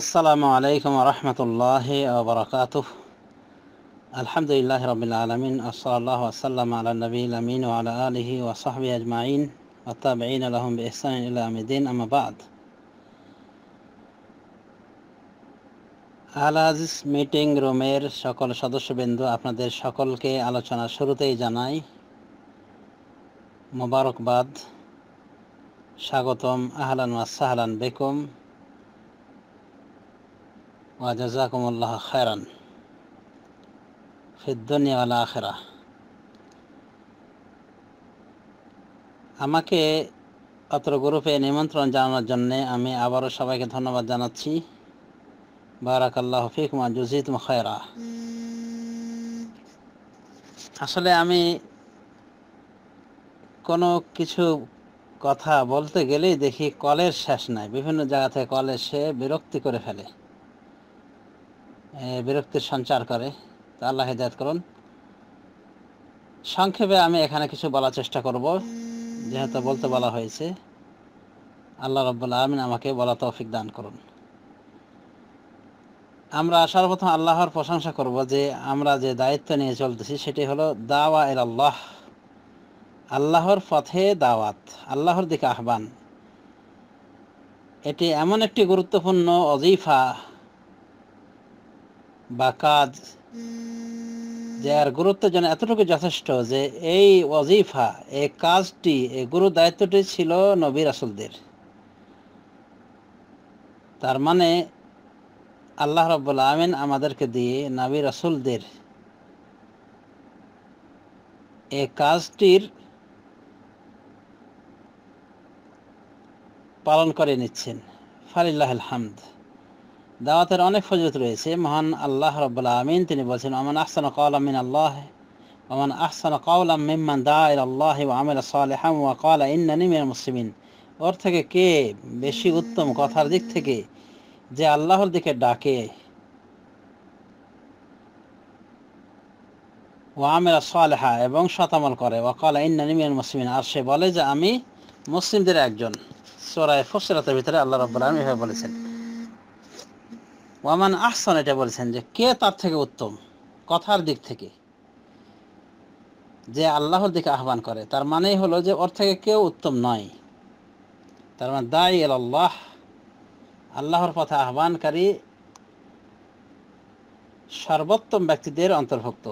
আসসালামু আলাইকুম রহমতুল্লাহ বরকাত আলহামদুলিল্লাহ রবিল আলমিন আসসাল্লাহ আসাল্লাম আল্লাহ নবীল আমিন আলা আলহি ওসাহবি আজমাইন ওতাবঈন আলহম ইহসান আলমদিন আমাবাদ আলাজ মিটিং রুমের সকল সদস্যবৃন্দ আপনাদের সকলকে আলোচনা শুরুতেই জানাই মোবারকবাদ স্বাগতম আহলান ওয়াসাহলান বেকুম ওয়াজাকুম আল্লাহ খায়রান ফিদ্দনিয়াল আমাকে অত্র গ্রুপে নিমন্ত্রণ জানানোর জন্যে আমি আবারও সবাইকে ধন্যবাদ জানাচ্ছি বারাক আল্লাহ হফিক মাজুজিদ মুখায়রা আসলে আমি কোনো কিছু কথা বলতে গেলেই দেখি কলের শেষ নাই বিভিন্ন জায়গা থেকে কল এসে বিরক্তি করে ফেলে বিরক্তির সঞ্চার করে তা আল্লাহ হেদায়ত করুন সংক্ষেপে আমি এখানে কিছু বলার চেষ্টা করব যেহেতু বলতে বলা হয়েছে আল্লাহ রব্বুল আলমিন আমাকে বলা তৌফিক দান করুন আমরা সর্বপ্রথম আল্লাহর প্রশংসা করব যে আমরা যে দায়িত্ব নিয়ে চলতেছি সেটি হলো দাওয়া এর আল্লাহ আল্লাহর পথে দাওয়াত আল্লাহর দিকে আহ্বান এটি এমন একটি গুরুত্বপূর্ণ অজিফা বা কাজ দেওয়ার গুরুত্ব যেন এতটুকু যথেষ্ট যে এই ওয়াজিফা এই কাজটি এই গুরু দায়িত্বটি ছিল নবীর আসলদের তার মানে আল্লাহ রব্বুল আমিন আমাদেরকে দিয়ে নবী আসলদের এ কাজটির পালন করে নিচ্ছেন ফালিল্লাহ আলহামদ দাওয়াতের অনেক ফজরত রয়েছে মহান আল্লাহ রব্লা আমিন তিনি বলছেন অমান আহসান আমিন আল্লাহ অমান আহসান কাউল আমিমান দা আল্লাহ আমের সালেহাম ওয়া কলা ইন্নানি মির মুসলিমিন ওর থেকে কে বেশি উত্তম কথার দিক থেকে যে আল্লাহর দিকে ডাকে ও আমের সালেহা এবং সতামল করে কাল ইন্নানি মিয়ান মুসলিমিন আর সে বলে যে আমি মুসলিমদের একজন সোরায় ফুসরাতের ভিতরে আল্লাহ রব্বুল আলম এভাবে বলেছেন ওয়ামান আহসান এটা বলছেন যে কে তার থেকে উত্তম কথার দিক থেকে যে আল্লাহর দিকে আহ্বান করে তার মানেই হলো যে ওর থেকে কেউ উত্তম নয় তার মানে দায় এল আল্লাহ আল্লাহর পথে আহ্বানকারী সর্বোত্তম ব্যক্তিদের অন্তর্ভুক্ত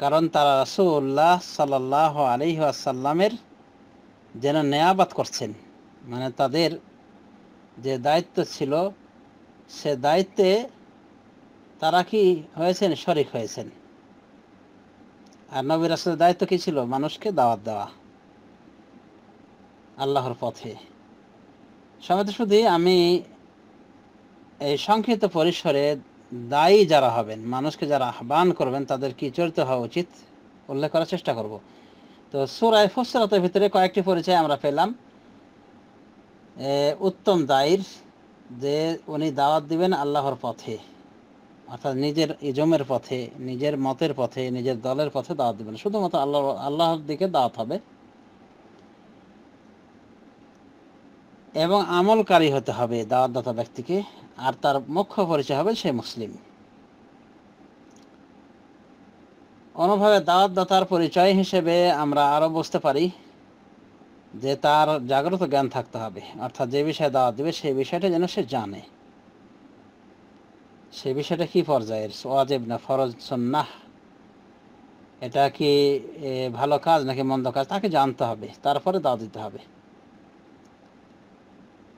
কারণ তারা রাসুল্লাহ সাল্লাহ আলি আসাল্লামের যেন নেয়াবাত করছেন মানে তাদের যে দায়িত্ব ছিল সে দায়িত্বে তারা কি হয়েছেন শরিক হয়েছেন আর নবী আসলে দায়িত্ব কি ছিল মানুষকে দাওয়াত দেওয়া আল্লাহর পথে তো শুধু আমি এই সংক্ষিপ্ত পরিসরে দায়ী যারা হবেন মানুষকে যারা আহ্বান করবেন তাদের কি চরিত্র হওয়া উচিত উল্লেখ করার চেষ্টা করব তো সুরায় ফুসরাতের ভিতরে কয়েকটি পরিচয় আমরা পেলাম উত্তম দায়ীর যে উনি দাওয়াত দিবেন আল্লাহর পথে অর্থাৎ নিজের ইজমের পথে নিজের মতের পথে নিজের দলের পথে দাওয়াত দিবেন শুধুমাত্র আল্লাহ আল্লাহর দিকে দাওয়াত হবে এবং আমলকারী হতে হবে দাওয়াতদাতা ব্যক্তিকে আর তার মুখ্য পরিচয় হবে সে মুসলিম অনুভাবে দাওয়াতদাতার পরিচয় হিসেবে আমরা আরও বুঝতে পারি যে তার জাগ্রত জ্ঞান থাকতে হবে অর্থাৎ যে বিষয়ে দাওয়াত দেবে সেই বিষয়টা যেন সে জানে সে বিষয়টা কি পর্যায়ের ওয়াজেব না ফরজ সন্ন্যাহ এটা কি ভালো কাজ নাকি মন্দ কাজ তাকে জানতে হবে তারপরে দাওয়া দিতে হবে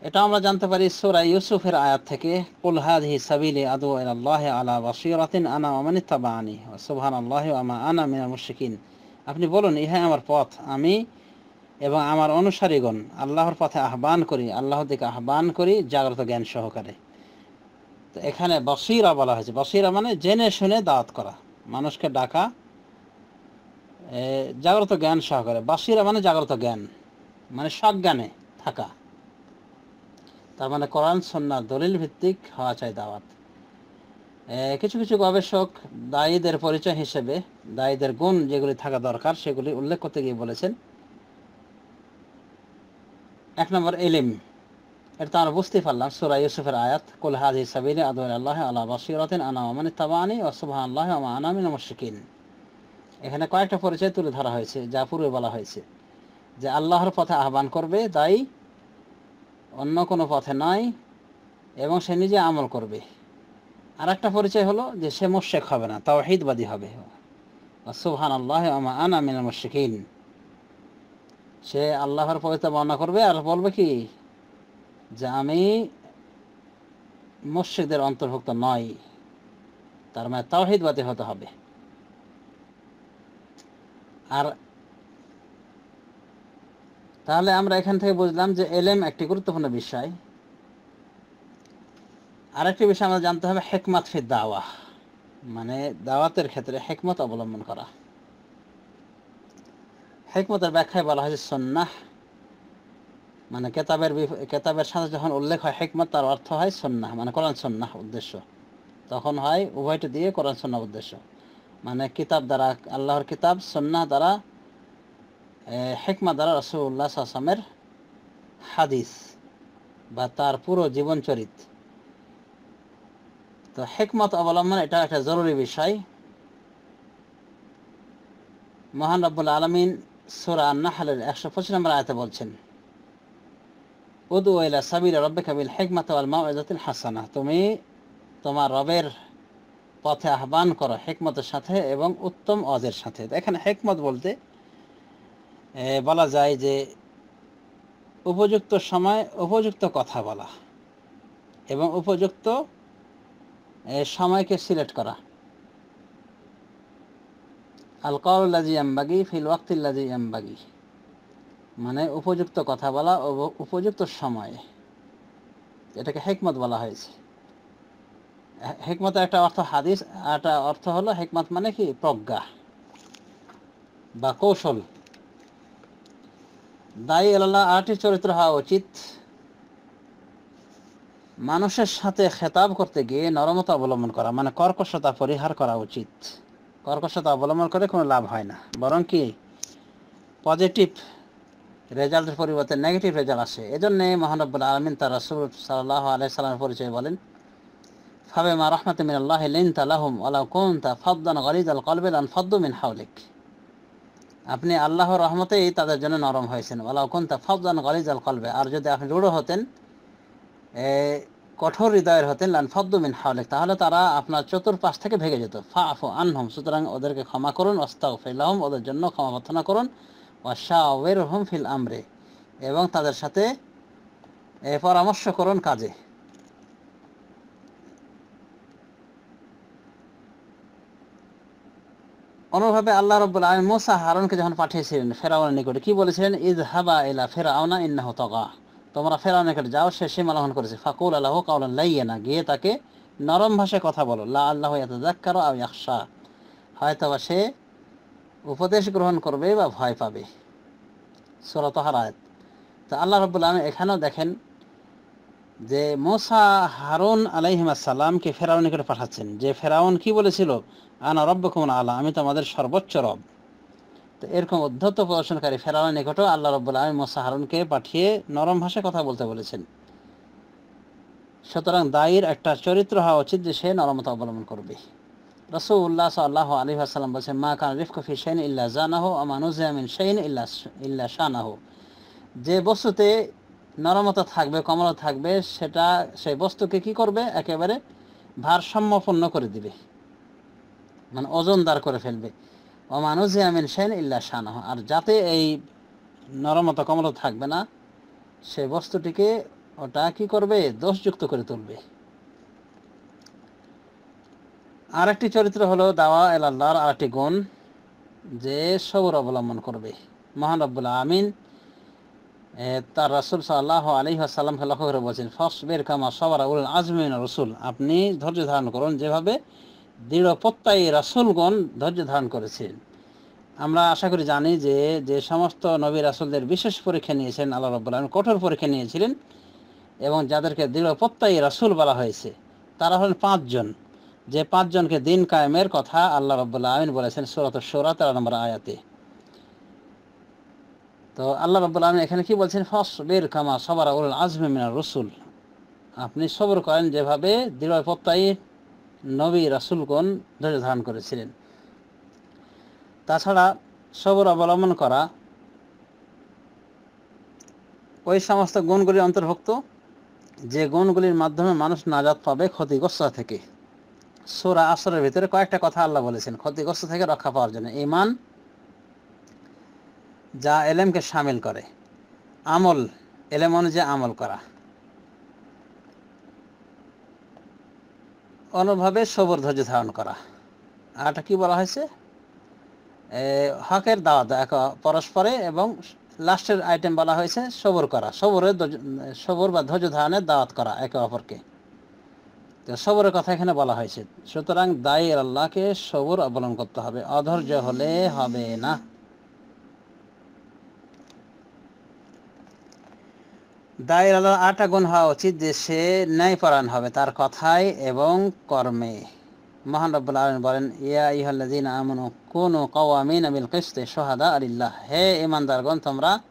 এটা আমরা জানতে পারি সুরা ইউসুফের আয়াত থেকে কুল হাদহি সাবিলি আদু আল্লাহ আলা বাসিরাতিন আনা ওমানি তাবানি সুবহানাল্লাহি ওয়া মা আনা মিনাল মুশরিকিন আপনি বলুন ইহাই আমার পথ আমি এবং আমার অনুসারীগণ আল্লাহর পথে আহ্বান করি আল্লাহ দিকে আহ্বান করি জাগ্রত জ্ঞান সহকারে তো এখানে বসিরা বলা হয়েছে বসিরা মানে জেনে শুনে দাওয়াত করা মানুষকে ডাকা জাগ্রত জ্ঞান সহকারে বসিরা মানে জাগ্রত জ্ঞান মানে সজ্ঞানে থাকা তার মানে কোরআন সন্না দলিল ভিত্তিক হওয়া চাই দাওয়াত কিছু কিছু গবেষক দায়ীদের পরিচয় হিসেবে দায়ীদের গুণ যেগুলি থাকা দরকার সেগুলি উল্লেখ করতে গিয়ে বলেছেন এক নম্বর এলিম এটা তো আমরা বুঝতে পারলাম সুরা ইউসুফের আয়াত কুল হাজি সাবিল আদুল আল্লাহ আল্লাহ বাসিরাতিন আনা মানে তাবানি ও আল্লাহ আমা আনামি নমস্কিন এখানে কয়েকটা পরিচয় তুলে ধরা হয়েছে যা পূর্বে বলা হয়েছে যে আল্লাহর পথে আহ্বান করবে তাই অন্য কোনো পথে নাই এবং সে নিজে আমল করবে আর একটা পরিচয় হলো যে সে মোশেক হবে না তাও হিদবাদী হবে সুবহান আল্লাহ আমা আনা মিনাল মুশিকিন সে আল্লাহর পবিত্র বর্ণনা করবে আর বলবে কি যে আমি মসজিদের অন্তর্ভুক্ত নয় তার মানে তাওহিদবাদী হতে হবে আর তাহলে আমরা এখান থেকে বুঝলাম যে এলেম একটি গুরুত্বপূর্ণ বিষয় আরেকটি বিষয় আমরা জানতে হবে হেকমত ফির দাওয়া মানে দাওয়াতের ক্ষেত্রে হেকমত অবলম্বন করা হেকমতের ব্যাখ্যায় বলা হয়েছে সন্ন্যাহ মানে কেতাবের কেতাবের সাথে যখন উল্লেখ হয় হেকমত তার অর্থ হয় সন্ন্যাহ মানে কোরআন সন্ন্যাহ উদ্দেশ্য তখন হয় উভয়টি দিয়ে কোরআন সন্ন্যাহ উদ্দেশ্য মানে কিতাব দ্বারা আল্লাহর কিতাব সন্ন্যাহ দ্বারা হেকমা দ্বারা রসুল্লাহ আসামের হাদিস বা তার পুরো জীবন চরিত তো হেকমত অবলম্বন এটা একটা জরুরি বিষয় মহান রব্বুল আলমিন সোরা নাহালের একশো পঁচিশ নম্বর আয়তে বলছেন উদু ইলা সাবিল রব্বে কাবিল হেকমাত আল মাওয়াজাতিল হাসানা তুমি তোমার রবের পথে আহ্বান করো হেকমতের সাথে এবং উত্তম অজের সাথে এখানে হেকমত বলতে বলা যায় যে উপযুক্ত সময় উপযুক্ত কথা বলা এবং উপযুক্ত সময়কে সিলেক্ট করা আল কাউলাজি আমবাগি ফিল ওয়াক্তিল্লাজি আমবাগি মানে উপযুক্ত কথা বলা ও উপযুক্ত সময়ে এটাকে হেকমত বলা হয়েছে হেকমতের একটা অর্থ হাদিস একটা অর্থ হলো হেকমত মানে কি প্রজ্ঞা বা কৌশল দায়ী আল্লাহ আটটি চরিত্র হওয়া উচিত মানুষের সাথে খেতাব করতে গিয়ে নরমতা অবলম্বন করা মানে কর্কশতা পরিহার করা উচিত কর্কশতা অবলম্বন করে কোনো লাভ হয় না বরং কি পজিটিভ রেজাল্টের পরিবর্তে নেগেটিভ রেজাল্ট আসে এজন্যে মহানব্বুল আলমিন তার রসুল সাল্লাহ আলাইসাল্লামের পরিচয় বলেন ফাবে মা রহমত মিন আল্লাহ লিন তালাহম আলা কোন তা ফদ্দান গলিদ আল কলবেল আন ফদ্দু মিন হাউলিক আপনি আল্লাহর রহমতেই তাদের জন্য নরম হয়েছেন আলা কোন তা ফদ্দান গলিদ আল কলবে আর যদি আপনি রূঢ় হতেন কঠোর হৃদয়ের হতেন লান ফদ্দমিন হাওলেক তাহলে তারা আপনার চতুর্পাশ থেকে ভেঙে যেত ফা আফো আনহম সুতরাং ওদেরকে ক্ষমা করুন অস্তাও ফেলাহম ওদের জন্য ক্ষমা প্রার্থনা করুন ওয়াশাওয়ের হোম ফিল আমরে এবং তাদের সাথে এ পরামর্শ করুন কাজে অনুভাবে আল্লাহ রব্বুল আলম মোসা হারনকে যখন পাঠিয়েছিলেন ফেরাউনের নিকটে কি বলেছিলেন ইজ হাবা এলা ফেরাউনা ইন্না হতগা তোমরা ফেরাউনের কাছে যাও সে সীমা লঙ্ঘন করেছে ফাকুল আল্লাহ কাউলা লাইয়ে না গিয়ে তাকে নরম ভাষায় কথা বলো লা আল্লাহ এত কারো আমি আকশা হয়তো বা সে উপদেশ গ্রহণ করবে বা ভয় পাবে সুরত হারায়ত তো আল্লাহ রব্বুল আমি এখানেও দেখেন যে মোসা হারুন আলাইহিমাসাল্লামকে ফেরাউন কাছে পাঠাচ্ছেন যে ফেরাউন কি বলেছিল আনা কুমন আলা আমি তোমাদের সর্বোচ্চ রব তো এরকম অধ্যত্ত প্রদর্শনকারী ফেরাউনের নিকটও আল্লাহ রব্বুল আলম মোসা হারুনকে পাঠিয়ে নরম ভাষায় কথা বলতে বলেছেন সুতরাং দায়ের একটা চরিত্র হওয়া উচিত যে সে নরমতা অবলম্বন করবে রসুল্লাহ সাল্লাহ আলী বলছেন মা কান ইল্লা জানাহ ইল্লা ইল্লা যে বস্তুতে নরমতা থাকবে কমলা থাকবে সেটা সেই বস্তুকে কি করবে একেবারে ভারসাম্যপূর্ণ করে দিবে মানে ওজনদার করে ফেলবে ও সেন ইল্লা শানহ আর যাতে এই নরমতা কমল থাকবে না সে বস্তুটিকে ওটা কি করবে দোষযুক্ত করে তুলবে আরেকটি চরিত্র হলো দাওয়া এল আল্লাহর আরেকটি গুণ যে সবর অবলম্বন করবে মহান রব্বুল্লাহ আমিন তার রসুল সাল্লাহ আলী আসাল্লাম লক্ষ্য করে বলছেন ফসবের কামা সবার উল আজমিন রসুল আপনি ধৈর্য ধারণ করুন যেভাবে দৃঢ়প্রত্যয়ী রাসুলগণ ধৈর্য ধারণ করেছেন আমরা আশা করি জানি যে যে সমস্ত নবী রাসুলদের বিশেষ পরীক্ষা নিয়েছেন আল্লাহ রব্বুল আলম কঠোর পরীক্ষা নিয়েছিলেন এবং যাদেরকে দৃঢ়প্রত্যায়ী রাসুল বলা হয়েছে তারা হলেন পাঁচজন যে পাঁচজনকে দিন কায়েমের কথা আল্লাহ রব্বুল্লা আমিন বলেছেন সৌরত সৌরা তেরো নম্বর আয়াতে তো আল্লাহ রব্বুল আমিন এখানে কি বলছেন বের কামা সবার উল আজমিনা রসুল আপনি সবর করেন যেভাবে দৃঢ়পত্তায়ী নবী রাসুলগণ ধৈর্য ধারণ করেছিলেন তাছাড়া সবর অবলম্বন করা ওই সমস্ত গুণগুলির অন্তর্ভুক্ত যে গুণগুলির মাধ্যমে মানুষ নাজাত পাবে ক্ষতিগ্রস্ত থেকে সোরা আসরের ভিতরে কয়েকটা কথা আল্লাহ বলেছেন ক্ষতিগ্রস্ত থেকে রক্ষা পাওয়ার জন্য ইমান যা এলেমকে সামিল করে আমল এলেম অনুযায়ী আমল করা অনুভাবে সবর ধৈর্য ধারণ করা আর এটা কি বলা হয়েছে হকের দাওয়াত পরস্পরে এবং লাস্টের আইটেম বলা হয়েছে সবর করা সবরের সবর বা ধৈর্য ধারণের দাওয়াত করা একে অপরকে তো সবরের কথা এখানে বলা হয়েছে সুতরাং দায়ের আল্লাহকে সবর অবলম্বন করতে হবে অধৈর্য হলে হবে না দায়ের আল্লাহ আটা গুণ হওয়া উচিত যে সে ন্যায় ন্যায়পরায়ণ হবে তার কথায় এবং কর্মে মহান রব্বুল আলম বলেন ইয়া ইহল্লাদিন আমনু কোন কওয়ামিন আমিল কিস্তে সোহাদা আলিল্লাহ হে ইমানদার গণ তোমরা ন্যায়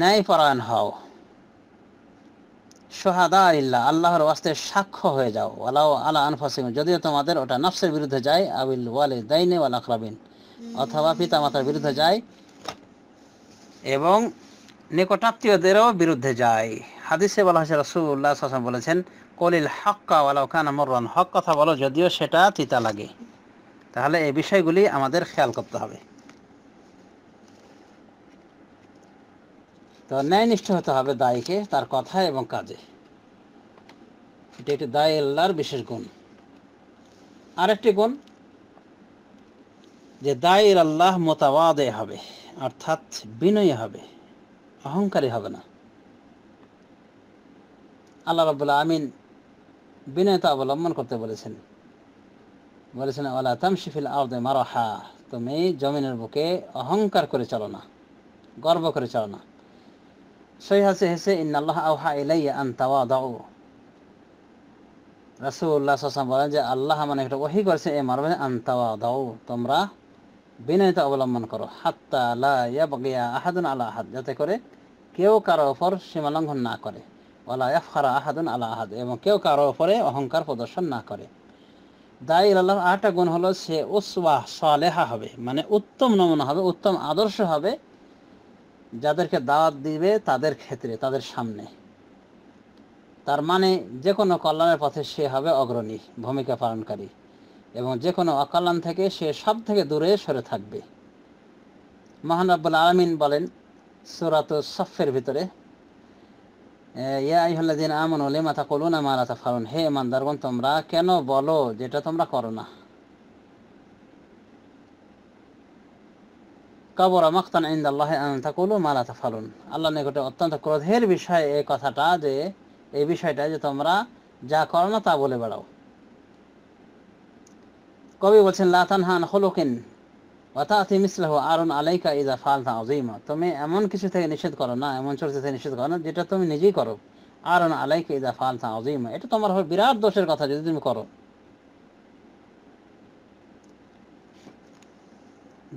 ন্যায়পরায়ণ হও সোহাদা আলিল্লাহ আল্লাহর ওয়াস্তে সাক্ষ্য হয়ে যাও আলাও আলা আনফাসিম যদিও তোমাদের ওটা নফসের বিরুদ্ধে যায় আবিল ওয়ালে দাইনে ওয়াল আকরাবিন অথবা মাতার বিরুদ্ধে যায় এবং নিকটাত্মীয়দেরও বিরুদ্ধে যায় হাদিসে বলা হয়েছে রসুল্লাহ হাসান বলেছেন কলিল হক্কা ওয়ালাউ কানা মরন হক কথা বলো যদিও সেটা তিতা লাগে তাহলে এই বিষয়গুলি আমাদের খেয়াল করতে হবে তো ন্যায়নিষ্ঠ হতে হবে দায়ীকে তার কথা এবং কাজে এটা একটি দায় আল্লাহর বিশেষ গুণ আরেকটি গুণ যে দায়ের আল্লাহ মোতাবাদে হবে অর্থাৎ বিনয়ী হবে অহংকারী হবে না আল্লাহ রবুল্লা আমিন বিনয়তা অবলম্বন করতে বলেছেন বলেছেন ওলা তামশিফিল আউদে মারহা তুমি জমিনের বুকে অহংকার করে চলো না গর্ব করে চলো না সই হাসে হেসে ইন্নাল্লাহ আউহা ইলাইয়া আন তাওয়া দাও রাসুল্লাহ বলেন যে আল্লাহ মানে একটা ওহি করেছে এ মারবে আন তাওয়া দাও তোমরা বিনয়তা অবলম্বন করো হাত্তা লা ইয়াবগিয়া আহাদুন আলা আহাদ যাতে করে কেউ কারো ওপর সীমালঙ্ঘন না করে ওলা ইফখারা আহাদুন আলা আহাদ এবং কেউ কারো ওপরে অহংকার প্রদর্শন না করে দায়ী আল্লাহর আটটা গুণ হলো সে উসওয়া সালেহা হবে মানে উত্তম নমুনা হবে উত্তম আদর্শ হবে যাদেরকে দাওয়াত দিবে তাদের ক্ষেত্রে তাদের সামনে তার মানে যে কোনো কল্যাণের পথে সে হবে অগ্রণী ভূমিকা পালনকারী এবং যে কোনো অকল্যাণ থেকে সে সব থেকে দূরে সরে থাকবে মহান রব্বুল আলমিন বলেন সুরাত সফের ভিতরে ইয়াহ্লাদিন আমন হলে মাথা কলু না তা ফারুন হে মান্দারগণ তোমরা কেন বলো যেটা তোমরা করো না কাবরা মাখতান ইন্দ আল্লাহ তাকুলু কলু তা ফালুন আল্লাহ নিকটে অত্যন্ত ক্রোধের বিষয় এই কথাটা যে এই বিষয়টা যে তোমরা যা করো না তা বলে বেড়াও কবি বলছেন হান হলোকেন ওয়াতাতি আলাইকা ইজা ফালতা তুমি এমন কিছু থেকে নিষেধ করো না এমন চরিত্র থেকে নিষেধ করো না যেটা তুমি নিজেই করো আলাইকা ইজা ফালতা এটা তোমার বিরাট দোষের কথা যদি তুমি করো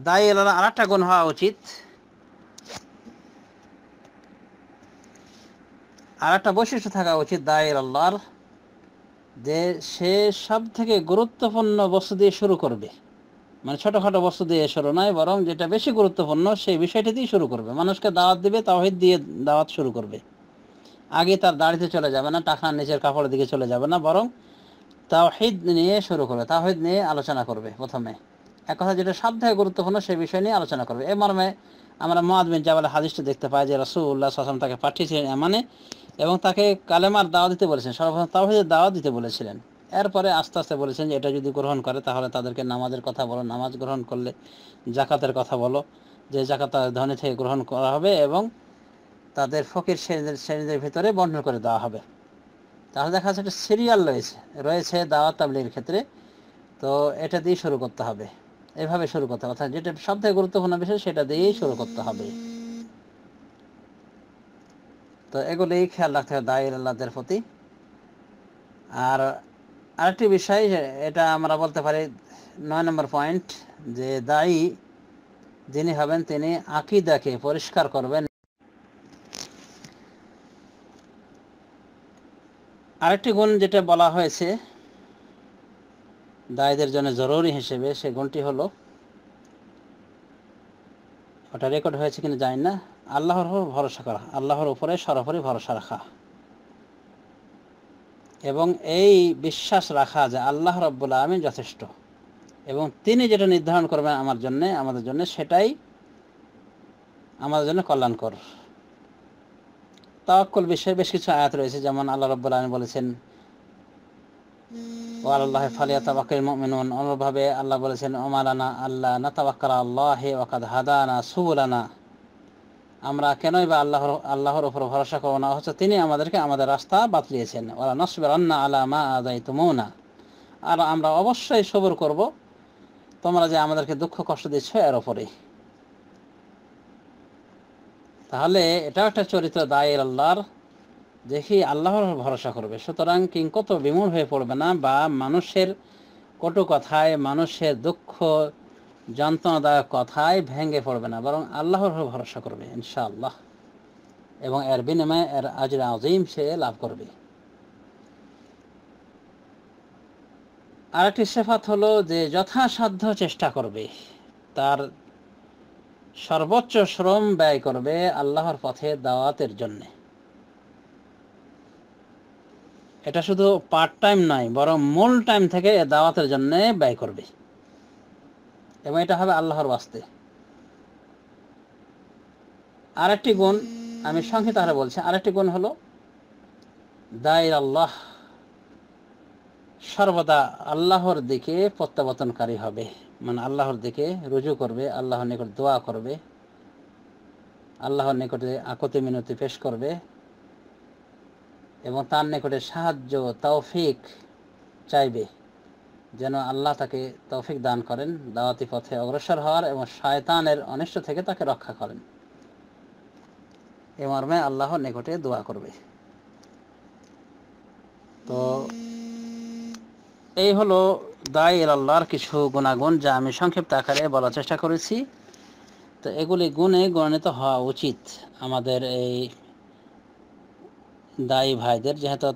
দায়ী আর গুণ হওয়া উচিত আর একটা বৈশিষ্ট্য থাকা উচিত দায়ের আল্লাহর যে সে সব থেকে গুরুত্বপূর্ণ বস্তু দিয়ে শুরু করবে মানে ছোটোখাটো বস্তু দিয়ে শুরু নয় বরং যেটা বেশি গুরুত্বপূর্ণ সেই বিষয়টি দিয়ে শুরু করবে মানুষকে দাওয়াত দিবে তাহিদ দিয়ে দাওয়াত শুরু করবে আগে তার দাড়িতে চলে যাবে না টাকার নিচের কাপড়ের দিকে চলে যাবে না বরং তাওহিদ নিয়ে শুরু করবে তাওহিদ নিয়ে আলোচনা করবে প্রথমে এক কথা যেটা সব থেকে গুরুত্বপূর্ণ সেই বিষয় নিয়ে আলোচনা করবে এ মর্মে আমরা মহাদবিন জাবাল হাদিসটা দেখতে পাই যে রসুল্লাহ আসলাম তাকে পাঠিয়েছিলেন মানে এবং তাকে কালেমার দাওয়া দিতে বলেছেন সর্বপ্রথম তাওহিদের দাওয়া দিতে বলেছিলেন এরপরে আস্তে আস্তে বলেছেন যে এটা যদি গ্রহণ করে তাহলে তাদেরকে নামাজের কথা বলো নামাজ গ্রহণ করলে জাকাতের কথা বলো যে জাকাত ধনী থেকে গ্রহণ করা হবে এবং তাদের ফকির শ্রেণীদের ভিতরে বন্ধ করে দেওয়া হবে তাহলে দেখা যাচ্ছে একটা সিরিয়াল রয়েছে রয়েছে দাওয়াত তাবলির ক্ষেত্রে তো এটা দিয়েই শুরু করতে হবে এভাবে শুরু করতে হবে অর্থাৎ যেটা সবথেকে গুরুত্বপূর্ণ বিষয় সেটা দিয়েই শুরু করতে হবে তো এগুলি খেয়াল রাখতে হবে দায়ের আল্লাহদের প্রতি আর আরেকটি বিষয় এটা আমরা বলতে পারি নয় নম্বর পয়েন্ট যে দায়ী যিনি হবেন তিনি আকিদাকে পরিষ্কার করবেন আরেকটি গুণ যেটা বলা হয়েছে দায়ীদের জন্য জরুরি হিসেবে সে গুণটি হলো ওটা রেকর্ড হয়েছে কিনা জানি না আল্লাহর উপর ভরসা করা আল্লাহর উপরে সরাসরি ভরসা রাখা এবং এই বিশ্বাস রাখা যে আল্লাহ রব্বুল্লা আমি যথেষ্ট এবং তিনি যেটা নির্ধারণ করবেন আমার জন্য আমাদের জন্য সেটাই আমাদের জন্য কল্যাণকর তাওয়াক্কুল বিষয়ে বেশ কিছু আয়াত রয়েছে যেমন আল্লাহ রব্বুল আলম বলেছেন ও আল্লাহ ফালিয়া তাবাকের মমিন অনুরূপভাবে আল্লাহ বলেছেন ওমালানা আল্লাহ না তাবাক্কাল আল্লাহে ওকাদ হাদানা সুবুলানা আমরা কেনই বা আল্লাহর আল্লাহর উপর ভরসা করবো না হচ্ছে তিনি আমাদেরকে আমাদের রাস্তা বাতলিয়েছেন ওরা নসবের আন্না আল্লাহ মা আদায় তুমৌনা আর আমরা অবশ্যই সবর করব তোমরা যে আমাদেরকে দুঃখ কষ্ট দিচ্ছ এর ওপরে তাহলে এটা একটা চরিত্র দায়ের আল্লাহর দেখি আল্লাহর ভরসা করবে সুতরাং কত বিমূল হয়ে পড়বে না বা মানুষের কটু কথায় মানুষের দুঃখ যন্ত্রণাদায়ক কথায় ভেঙে পড়বে না বরং আল্লাহর ভরসা করবে ইনশাআল্লাহ এবং এর বিনিময়ে এর আজর আজিম সে লাভ করবে আরেকটি সেফাত হলো যে যথাসাধ্য চেষ্টা করবে তার সর্বোচ্চ শ্রম ব্যয় করবে আল্লাহর পথে দাওয়াতের জন্য এটা শুধু পার্ট টাইম নয় বরং মূল টাইম থেকে দাওয়াতের জন্য ব্যয় করবে এবং এটা হবে আল্লাহর বাস্তে আরেকটি গুণ আমি সংহিত হারে বলছি আরেকটি গুণ হলো দায়ের আল্লাহ সর্বদা আল্লাহর দিকে প্রত্যাবর্তনকারী হবে মানে আল্লাহর দিকে রুজু করবে আল্লাহর নিকট দোয়া করবে আল্লাহর নিকটে আকতি মিনতি পেশ করবে এবং তার নিকটে সাহায্য তৌফিক চাইবে যেন আল্লাহ তাকে তৌফিক দান করেন দাওয়াতি পথে অগ্রসর হওয়ার এবং শায়তানের অনিষ্ট থেকে তাকে রক্ষা করেন এ মর্মে আল্লাহ নিকটে দোয়া করবে তো এই হলো দায় আল্লাহর কিছু গুণাগুণ যা আমি সংক্ষিপ্ত আকারে বলার চেষ্টা করেছি তো এগুলি গুণে গণিত হওয়া উচিত আমাদের এই দায়ী ভাইদের যেহেতু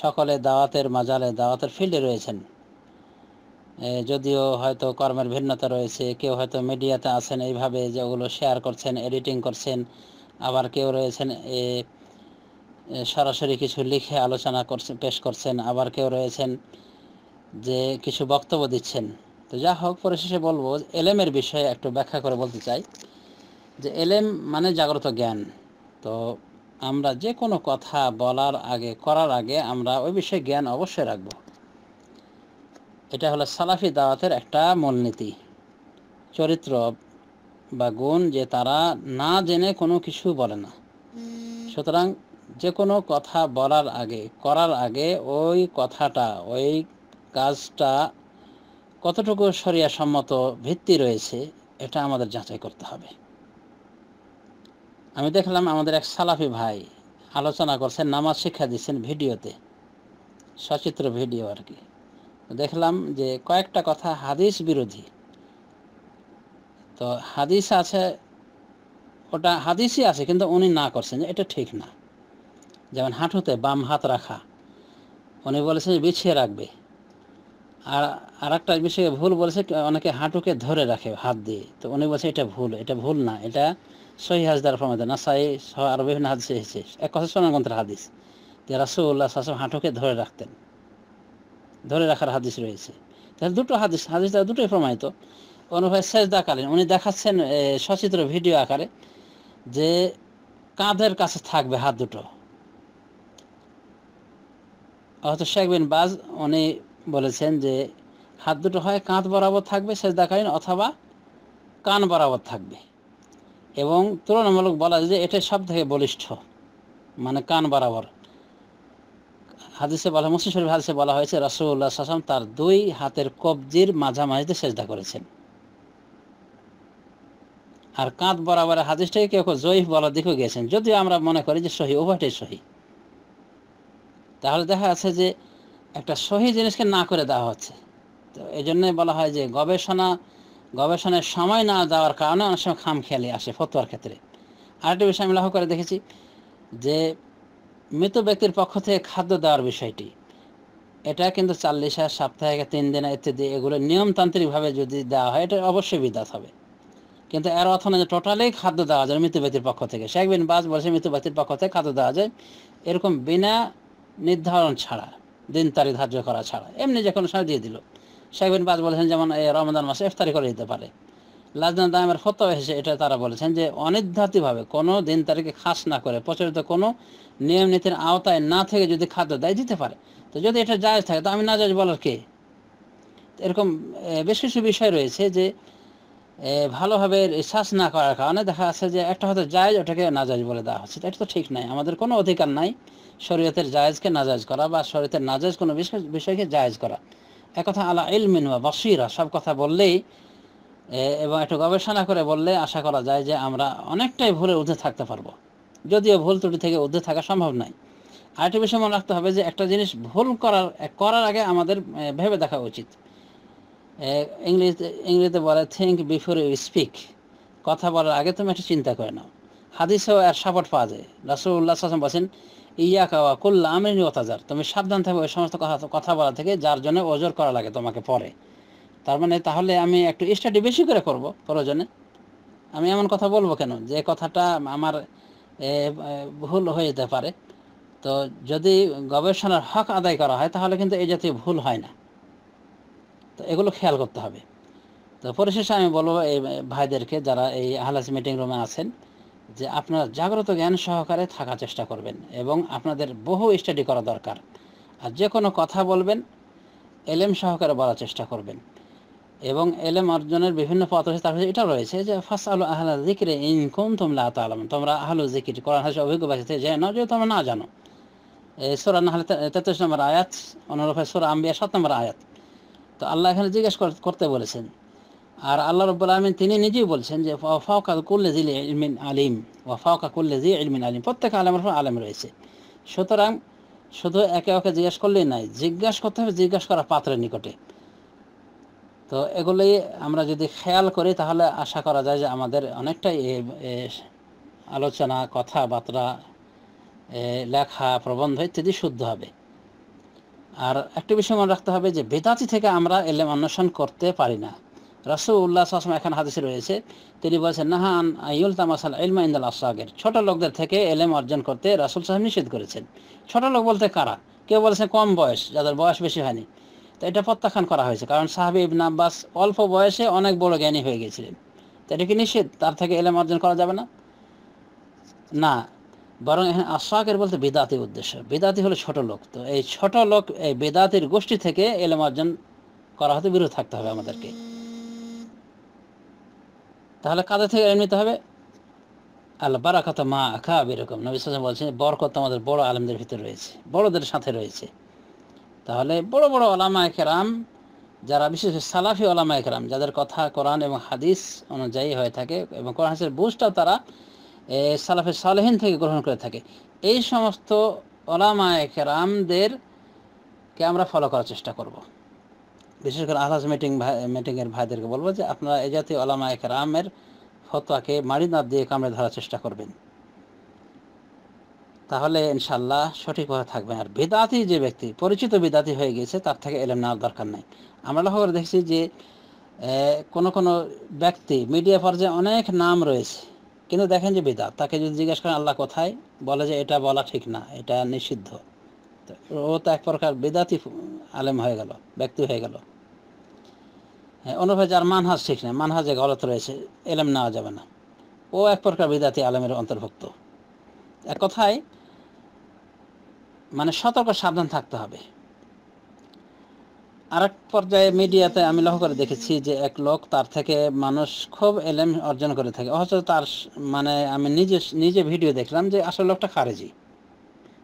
সকলে দাওয়াতের মাজালে দাওয়াতের ফিল্ডে রয়েছেন যদিও হয়তো কর্মের ভিন্নতা রয়েছে কেউ হয়তো মিডিয়াতে আছেন এইভাবে যে ওগুলো শেয়ার করছেন এডিটিং করছেন আবার কেউ রয়েছেন এ সরাসরি কিছু লিখে আলোচনা করছেন পেশ করছেন আবার কেউ রয়েছেন যে কিছু বক্তব্য দিচ্ছেন তো যা হোক পরিশেষে বলবো এলেমের বিষয়ে একটু ব্যাখ্যা করে বলতে চাই যে এলেম মানে জাগ্রত জ্ঞান তো আমরা যে কোনো কথা বলার আগে করার আগে আমরা ওই বিষয়ে জ্ঞান অবশ্যই রাখবো এটা হলো সালাফি দাওয়াতের একটা মূলনীতি চরিত্র বা গুণ যে তারা না জেনে কোনো কিছু বলে না সুতরাং যে কোনো কথা বলার আগে করার আগে ওই কথাটা ওই কাজটা কতটুকু সম্মত ভিত্তি রয়েছে এটা আমাদের যাচাই করতে হবে আমি দেখলাম আমাদের এক সালাফি ভাই আলোচনা করছেন নামাজ শিক্ষা দিচ্ছেন ভিডিওতে সচিত্র ভিডিও আর কি দেখলাম যে কয়েকটা কথা হাদিস বিরোধী তো হাদিস আছে ওটা হাদিসই আছে কিন্তু উনি না করছেন যে এটা ঠিক না যেমন হাঁটুতে বাম হাত রাখা উনি বলেছেন বিছিয়ে রাখবে আর আর একটা বিষয়ে ভুল বলেছে অনেকে হাঁটুকে ধরে রাখে হাত দিয়ে তো উনি বলছে এটা ভুল এটা ভুল না এটা সহি হাজদার প্রমাণ না সাই সহ আর বিভিন্ন হাদিসে এসেছে এক কথা সোনার গ্রন্থের হাদিস যে রাসুল্লাহ সাসম হাঁটুকে ধরে রাখতেন ধরে রাখার হাদিস রয়েছে তাহলে দুটো হাদিস হাদিস দুটোই প্রমাণিত অনুভব সেজদাকালীন উনি দেখাচ্ছেন সচিত্র ভিডিও আকারে যে কাঁধের কাছে থাকবে হাত দুটো হয়তো শেখ বিন বাজ উনি বলেছেন যে হাত দুটো হয় কাঁধ বরাবর থাকবে সেজদাকালীন অথবা কান বরাবর থাকবে এবং তুলনামূলক বলা যায় যে এটাই সব থেকে বলিষ্ঠ মানে কান বরাবর হাদিসে বলা মুসলিম শরীফ হাদিসে বলা হয়েছে রাসুল্লাহ সাসম তার দুই হাতের কবজির মাঝামাঝিতে সেজদা করেছেন আর কাঁধ বরাবর হাদিসটাকে কেউ কেউ জয়ীফ বলার দিকেও গিয়েছেন যদিও আমরা মনে করি যে সহি উভয়টাই সহি তাহলে দেখা যাচ্ছে যে একটা সহি জিনিসকে না করে দেওয়া হচ্ছে তো এই জন্যই বলা হয় যে গবেষণা গবেষণায় সময় না দেওয়ার কারণে অনেক সময় খাম খেয়ালি আসে ফতোয়ার ক্ষেত্রে আরেকটি বিষয় আমি লক্ষ্য করে দেখেছি যে মৃত ব্যক্তির পক্ষ থেকে খাদ্য দেওয়ার বিষয়টি এটা কিন্তু চাল্লিশ হাজার সাপ্তাহিক তিন দিন ইত্যাদি এগুলো নিয়মতান্ত্রিকভাবে যদি দেওয়া হয় এটা অবশ্যই বিদাত হবে কিন্তু এর অর্থ না যে টোটালি খাদ্য দেওয়া যায় মৃত ব্যক্তির পক্ষ থেকে সে একদিন বাস বলছে মৃত ব্যক্তির পক্ষ থেকে খাদ্য দেওয়া যায় এরকম বিনা নির্ধারণ ছাড়া দিন তারি ধার্য করা ছাড়া এমনি যে কোনো সময় দিয়ে দিল শেখ বিন বাস বলেছেন যেমন এই রমজান মাসে ইফতারি করে দিতে পারে লাজনা দামের ফত হয়েছে এটা তারা বলেছেন যে অনির্ধারিতভাবে কোনো দিন তারিখে খাস না করে প্রচলিত কোনো নিয়ম নীতির আওতায় না থেকে যদি খাদ্য দেয় দিতে পারে তো যদি এটা জায়জ থাকে তো আমি না জায়জ বলার কে এরকম বেশ কিছু বিষয় রয়েছে যে ভালোভাবে শ্বাস না করার কারণে দেখা যাচ্ছে যে একটা হয়তো জায়জ ওটাকে নাজাজ বলে দেওয়া হচ্ছে এটা তো ঠিক নাই আমাদের কোনো অধিকার নাই শরীয়তের জায়েজকে নাজাজ করা বা শরীয়তের নাজাজ কোনো বিষয়কে জায়েজ করা একথা আলা ইলমিন বা বসিরা সব কথা বললেই এবং একটু গবেষণা করে বললে আশা করা যায় যে আমরা অনেকটাই ভুলের ঊর্ধ্বে থাকতে পারবো যদিও ভুল ত্রুটি থেকে ঊর্ধ্বে থাকা সম্ভব নয় আরেকটি বিষয় মনে রাখতে হবে যে একটা জিনিস ভুল করার করার আগে আমাদের ভেবে দেখা উচিত ইংরেজিতে ইংরেজিতে বলে থিঙ্ক বিফোর ইউ স্পিক কথা বলার আগে তুমি একটা চিন্তা করে নাও হাদিসেও এর সাপোর্ট পাওয়া যায় রাসুল্লাহ আসলাম বলছেন ইয়া কাওয়া কুল্লা আমরিন ওতাজার তুমি সাবধান থাকবে ওই সমস্ত কথা কথা বলা থেকে যার জন্য ওজোর করা লাগে তোমাকে পরে তার মানে তাহলে আমি একটু স্টাডি বেশি করে করব প্রয়োজনে আমি এমন কথা বলবো কেন যে কথাটা আমার ভুল হয়ে যেতে পারে তো যদি গবেষণার হক আদায় করা হয় তাহলে কিন্তু এই জাতীয় ভুল হয় না তো এগুলো খেয়াল করতে হবে তো পরিশেষে আমি বলবো এই ভাইদেরকে যারা এই আহলাস মিটিং রুমে আছেন যে আপনারা জাগ্রত জ্ঞান সহকারে থাকার চেষ্টা করবেন এবং আপনাদের বহু স্টাডি করা দরকার আর যে কোনো কথা বলবেন এলএম সহকারে বলার চেষ্টা করবেন এবং এলেম অর্জনের বিভিন্ন পথ রয়েছে তার এটা রয়েছে যে ফার্স্ট আলো আহলা জিকিরে তোমলা তোমরা আলম তোমরা আহলো জিকির কোরআন হাসি অভিজ্ঞ বাসিতে যে না যে তোমরা না জানো এই সোরা হলে তেত্রিশ নম্বর আয়াত অনুরূপ সোরা আম্বিয়া সাত নম্বর আয়াত তো আল্লাহ এখানে জিজ্ঞেস করতে বলেছেন আর আল্লাহ রব্বুল আলমিন তিনি নিজেই বলছেন যে ফাউকা কুল্লে জিল ইলমিন আলিম ওয়া ফাওকা কুল্লে জি ইলমিন আলিম প্রত্যেক আলমের উপর আলেম রয়েছে সুতরাং শুধু একে ওকে জিজ্ঞেস করলেই নাই জিজ্ঞাসা করতে হবে জিজ্ঞাসা করা পাত্রের নিকটে তো এগুলি আমরা যদি খেয়াল করি তাহলে আশা করা যায় যে আমাদের অনেকটাই আলোচনা কথাবার্তা লেখা প্রবন্ধ ইত্যাদি শুদ্ধ হবে আর একটি বিষয় মনে রাখতে হবে যে বেদাতি থেকে আমরা এলেম অন্বেষণ করতে পারি না উল্লাহ আসলাম এখন হাদিসে রয়েছে তিনি বলছেন নাহান আইউল তামাশাল ইলম ইন্দাল আসাগের ছোট লোকদের থেকে এলেম অর্জন করতে রাসুল সাহেব নিষেধ করেছেন ছোট লোক বলতে কারা কেউ বলেছে কম বয়স যাদের বয়স বেশি হয়নি তো এটা প্রত্যাখ্যান করা হয়েছে কারণ সাহাবি ইবন আব্বাস অল্প বয়সে অনেক বড় জ্ঞানী হয়ে গেছিলেন তো এটা কি নিষেধ তার থেকে এলাম অর্জন করা যাবে না না বরং এখানে আশাকের বলতে বেদাতির উদ্দেশ্য বেদাতি হলো ছোট লোক তো এই ছোট লোক এই বেদাতির গোষ্ঠী থেকে এলাম অর্জন করা হতে বিরত থাকতে হবে আমাদেরকে তাহলে কাদের থেকে এলাম নিতে হবে আল্লাহ বারাকাত মা আখা বেরকম নবী বলছেন বরকত আমাদের বড় আলমদের ভিতরে রয়েছে বড়দের সাথে রয়েছে তাহলে বড় বড় ওলামা একরাম যারা বিশেষ সালাফি ওলামা একরাম যাদের কথা কোরআন এবং হাদিস অনুযায়ী হয়ে থাকে এবং কোরআন হাসের বুঝটাও তারা সালাফে সালেহীন থেকে গ্রহণ করে থাকে এই সমস্ত ওলামা একরামদেরকে আমরা ফলো করার চেষ্টা করব। বিশেষ করে আহলাজ মিটিং মিটিংয়ের ভাইদেরকে বলবো যে আপনারা এ জাতীয় ওলামা একরামের ফতোয়াকে মারি দিয়ে কামড়ে ধরার চেষ্টা করবেন তাহলে ইনশাল্লাহ সঠিকভাবে থাকবেন আর বেদাতি যে ব্যক্তি পরিচিত বেদাতি হয়ে গেছে তার থেকে এলেম নেওয়ার দরকার নেই আমরা লক্ষ্য করে দেখছি যে কোনো কোনো ব্যক্তি মিডিয়া পর্যায়ে অনেক নাম রয়েছে কিন্তু দেখেন যে বেদাত তাকে যদি জিজ্ঞেস করেন আল্লাহ কোথায় বলে যে এটা বলা ঠিক না এটা নিষিদ্ধ ও তো এক প্রকার বেদাতি আলেম হয়ে গেল ব্যক্তি হয়ে গেল হ্যাঁ অনুভব যার মানহাজ ঠিক না মানহাজে গলত রয়েছে এলেম নেওয়া যাবে না ও এক প্রকার বেদাতি আলেমের অন্তর্ভুক্ত এক কথায় মানে সতর্ক সাবধান থাকতে হবে আরেক পর্যায়ে মিডিয়াতে আমি লক্ষ্য করে দেখেছি যে এক লোক তার থেকে মানুষ খুব এলেম অর্জন করে থাকে অথচ তার মানে আমি নিজে নিজে ভিডিও দেখলাম যে আসল লোকটা খারেজি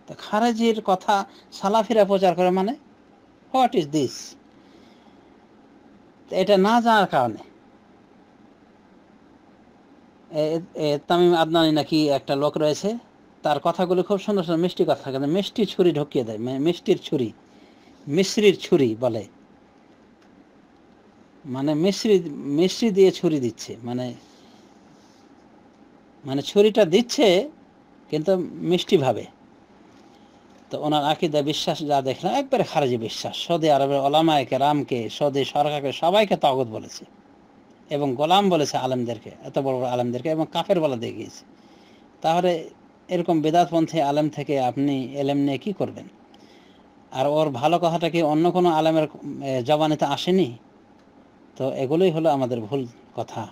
তো খারেজির কথা সালাফিরা প্রচার করে মানে হোয়াট ইজ দিস এটা না জানার কারণে তামিম আদনানি নাকি একটা লোক রয়েছে তার কথাগুলো খুব সুন্দর সুন্দর মিষ্টি কথা কিন্তু মিষ্টি ছুরি ঢুকিয়ে দেয় মানে মিষ্টির ছুরি মিশ্রির ছুরি বলে মানে মিশ্রি মিশ্রি দিয়ে ছুরি দিচ্ছে মানে মানে ছুরিটা দিচ্ছে কিন্তু মিষ্টিভাবে তো ওনার আকিদা বিশ্বাস যা দেখলাম একবারে খারাজি বিশ্বাস সৌদি আরবের ওলামায়কে রামকে সৌদি সরকারকে সবাইকে তগত বলেছে এবং গোলাম বলেছে আলেমদেরকে এত বড় বড় আলেমদেরকে এবং কাফের বলা দিয়ে গিয়েছে তাহলে এরকম বেদাতপন্থী আলেম থেকে আপনি এলেম নিয়ে কী করবেন আর ওর ভালো কথাটা কি অন্য কোনো আলেমের জবানিতে আসেনি তো এগুলোই হলো আমাদের ভুল কথা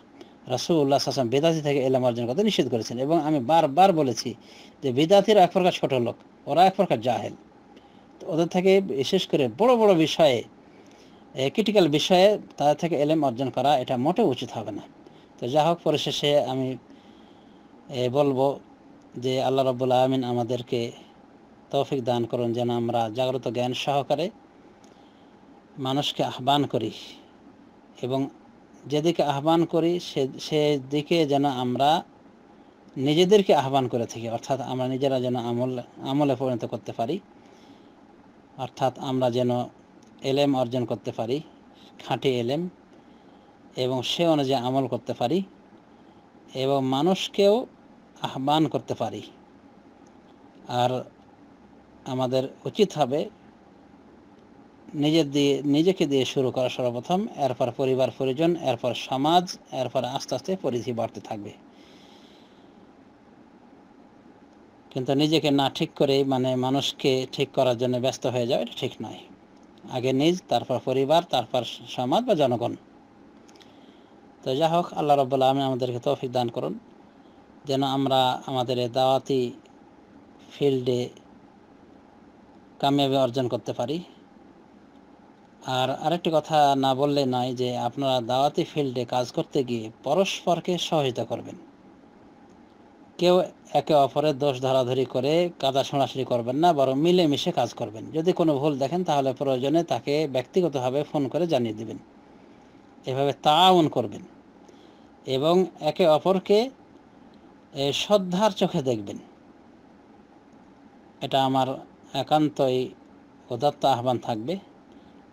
রাসুল্লাহ সাসাম বেদাতি থেকে এলাম অর্জন করতে নিষেধ করেছেন এবং আমি বারবার বলেছি যে বেদাতিরা এক প্রকার ছোটো লোক ওরা এক প্রকার জাহেল ওদের থেকে বিশেষ করে বড় বড় বিষয়ে ক্রিটিক্যাল বিষয়ে তাদের থেকে এলেম অর্জন করা এটা মোটেও উচিত হবে না তো যা হোক পরিশেষে আমি বলবো যে আল্লাহ রবুল্লা আমিন আমাদেরকে তৌফিক দান করুন যেন আমরা জাগ্রত জ্ঞান সহকারে মানুষকে আহ্বান করি এবং যেদিকে আহ্বান করি সে সেদিকে যেন আমরা নিজেদেরকে আহ্বান করে থাকি অর্থাৎ আমরা নিজেরা যেন আমল আমলে পরিণত করতে পারি অর্থাৎ আমরা যেন এলেম অর্জন করতে পারি খাঁটি এলেম এবং সে অনুযায়ী আমল করতে পারি এবং মানুষকেও আহ্বান করতে পারি আর আমাদের উচিত হবে নিজের দিয়ে নিজেকে দিয়ে শুরু করা সর্বপ্রথম এরপর পরিবার পরিজন এরপর সমাজ এরপর আস্তে আস্তে পরিধি বাড়তে থাকবে কিন্তু নিজেকে না ঠিক করে মানে মানুষকে ঠিক করার জন্য ব্যস্ত হয়ে যাওয়া এটা ঠিক নয় আগে নিজ তারপর পরিবার তারপর সমাজ বা জনগণ তো যা হোক আল্লাহ রবাহ আমি আমাদেরকে তৌফিক দান করুন যেন আমরা আমাদের দাওয়াতি ফিল্ডে কামিয়াবি অর্জন করতে পারি আর আরেকটি কথা না বললে নয় যে আপনারা দাওয়াতি ফিল্ডে কাজ করতে গিয়ে পরস্পরকে সহযোগিতা করবেন কেউ একে অপরের দোষ ধরাধরি করে কাদা শোনাশোনি করবেন না বরং মিলেমিশে কাজ করবেন যদি কোনো ভুল দেখেন তাহলে প্রয়োজনে তাকে ব্যক্তিগতভাবে ফোন করে জানিয়ে দেবেন এভাবে তাওন করবেন এবং একে অপরকে শ্রদ্ধার চোখে দেখবেন এটা আমার একান্তই উদাত্ত আহ্বান থাকবে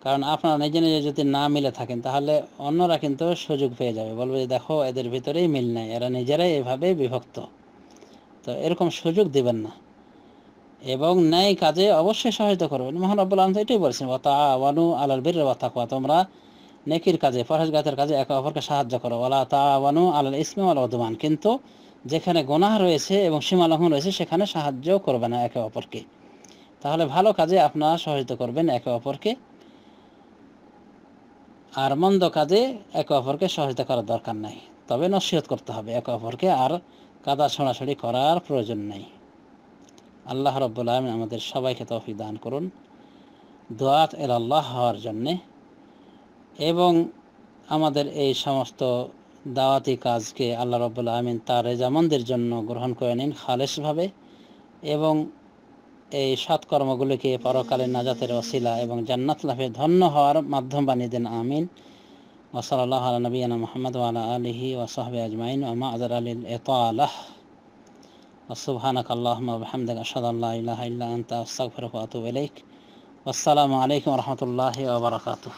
কারণ আপনারা নিজে নিজে যদি না মিলে থাকেন তাহলে অন্যরা কিন্তু সুযোগ পেয়ে যাবে বলবে যে দেখো এদের ভিতরেই মিল নেই এরা নিজেরাই এভাবে বিভক্ত তো এরকম সুযোগ দিবেন না এবং ন্যায় কাজে অবশ্যই সহায়তা করবেন মোহন আব্বুল আলম এটাই বলছেন ওয়া তাওয়ানু আলাল বীর থাকুয়া তোমরা নেকির কাজে গাতের কাজে একে অপরকে সাহায্য করো তা তাওয়ানু আলাল ইসমি আল উদমান কিন্তু যেখানে গোনাহ রয়েছে এবং সীমালহন রয়েছে সেখানে সাহায্য করবে না একে অপরকে তাহলে ভালো কাজে আপনারা সহযোগিতা করবেন একে অপরকে আর মন্দ কাজে একে অপরকে সহযোগিতা করার দরকার নাই তবে নসিহত করতে হবে একে অপরকে আর কাদা ছড়াছড়ি করার প্রয়োজন নেই আল্লাহ রব্বুল আলম আমাদের সবাইকে তফি দান করুন দোয়াত এল আল্লাহ হওয়ার জন্যে এবং আমাদের এই সমস্ত দাওয়াতি কাজকে আল্লাহ রবুল্লা আমিন তার রেজামন্দের জন্য গ্রহণ করে নিন খালেসভাবে এবং এই সাত কর্মগুলিকে পরকালীন নাজাতের ওসিলা এবং জান্নাত লাভে ধন্য হওয়ার মাধ্যম বানিয়ে দেন আমিন ওসলাল্লাহ আল নবীনা মোহাম্মদ আলা আলহি ওসাহবে আজমাইন ওমা আজর আলী এত আলাহ ওসুবহানক আল্লাহম আহমদ আল্লাহ ইহ ইল্লা আন্তা আস্তাক ফিরকাত ইলাইক আসসালামু আলাইকুম রহমতুল্লাহি ওবরাকাতুহ